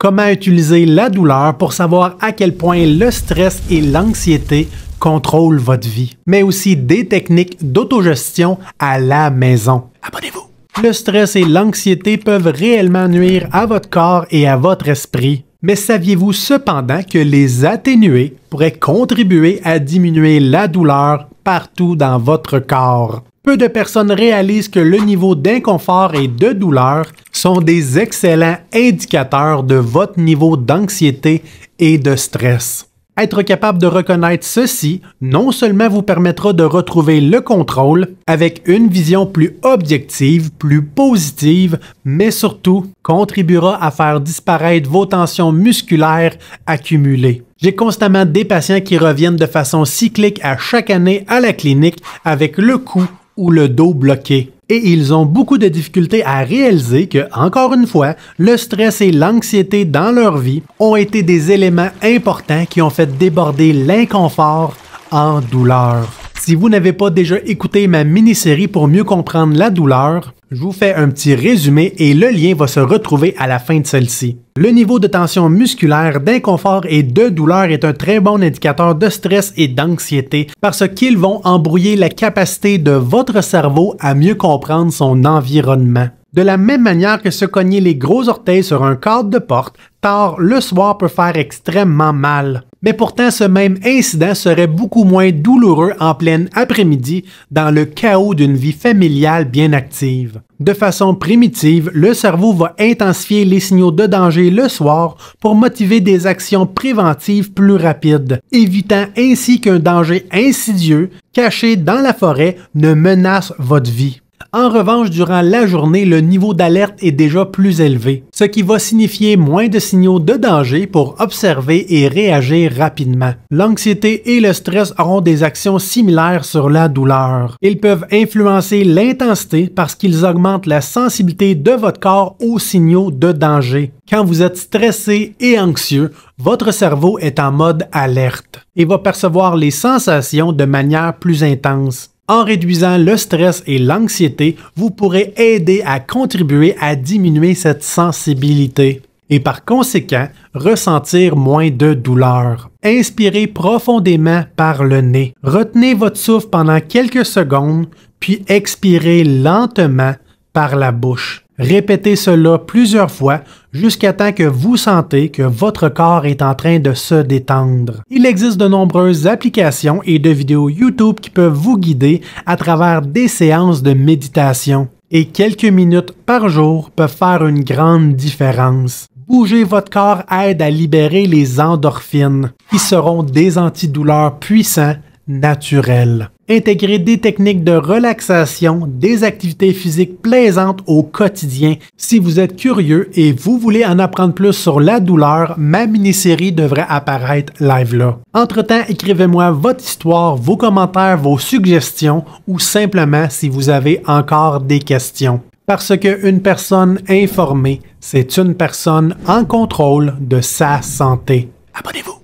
Comment utiliser la douleur pour savoir à quel point le stress et l'anxiété contrôlent votre vie, mais aussi des techniques d'autogestion à la maison. Abonnez-vous. Le stress et l'anxiété peuvent réellement nuire à votre corps et à votre esprit. Mais saviez-vous cependant que les atténuer pourraient contribuer à diminuer la douleur partout dans votre corps? Peu de personnes réalisent que le niveau d'inconfort et de douleur sont des excellents indicateurs de votre niveau d'anxiété et de stress. Être capable de reconnaître ceci non seulement vous permettra de retrouver le contrôle avec une vision plus objective, plus positive, mais surtout contribuera à faire disparaître vos tensions musculaires accumulées. J'ai constamment des patients qui reviennent de façon cyclique à chaque année à la clinique avec le cou ou le dos bloqué et ils ont beaucoup de difficultés à réaliser que, encore une fois, le stress et l'anxiété dans leur vie ont été des éléments importants qui ont fait déborder l'inconfort en douleur. Si vous n'avez pas déjà écouté ma mini-série pour mieux comprendre la douleur, je vous fais un petit résumé et le lien va se retrouver à la fin de celle-ci. Le niveau de tension musculaire, d'inconfort et de douleur est un très bon indicateur de stress et d'anxiété parce qu'ils vont embrouiller la capacité de votre cerveau à mieux comprendre son environnement. De la même manière que se cogner les gros orteils sur un cadre de porte tard le soir peut faire extrêmement mal. Mais pourtant, ce même incident serait beaucoup moins douloureux en pleine après-midi dans le chaos d'une vie familiale bien active. De façon primitive, le cerveau va intensifier les signaux de danger le soir pour motiver des actions préventives plus rapides, évitant ainsi qu'un danger insidieux caché dans la forêt ne menace votre vie. En revanche, durant la journée, le niveau d'alerte est déjà plus élevé, ce qui va signifier moins de signaux de danger pour observer et réagir rapidement. L'anxiété et le stress auront des actions similaires sur la douleur. Ils peuvent influencer l'intensité parce qu'ils augmentent la sensibilité de votre corps aux signaux de danger. Quand vous êtes stressé et anxieux, votre cerveau est en mode alerte et va percevoir les sensations de manière plus intense. En réduisant le stress et l'anxiété, vous pourrez aider à contribuer à diminuer cette sensibilité et par conséquent ressentir moins de douleur. Inspirez profondément par le nez. Retenez votre souffle pendant quelques secondes, puis expirez lentement par la bouche. Répétez cela plusieurs fois jusqu'à temps que vous sentez que votre corps est en train de se détendre. Il existe de nombreuses applications et de vidéos YouTube qui peuvent vous guider à travers des séances de méditation. Et quelques minutes par jour peuvent faire une grande différence. Bouger votre corps aide à libérer les endorphines, qui seront des antidouleurs puissants, naturels intégrer des techniques de relaxation, des activités physiques plaisantes au quotidien. Si vous êtes curieux et vous voulez en apprendre plus sur la douleur, ma mini-série devrait apparaître live là. Entre-temps, écrivez-moi votre histoire, vos commentaires, vos suggestions ou simplement si vous avez encore des questions. Parce qu'une personne informée, c'est une personne en contrôle de sa santé. Abonnez-vous!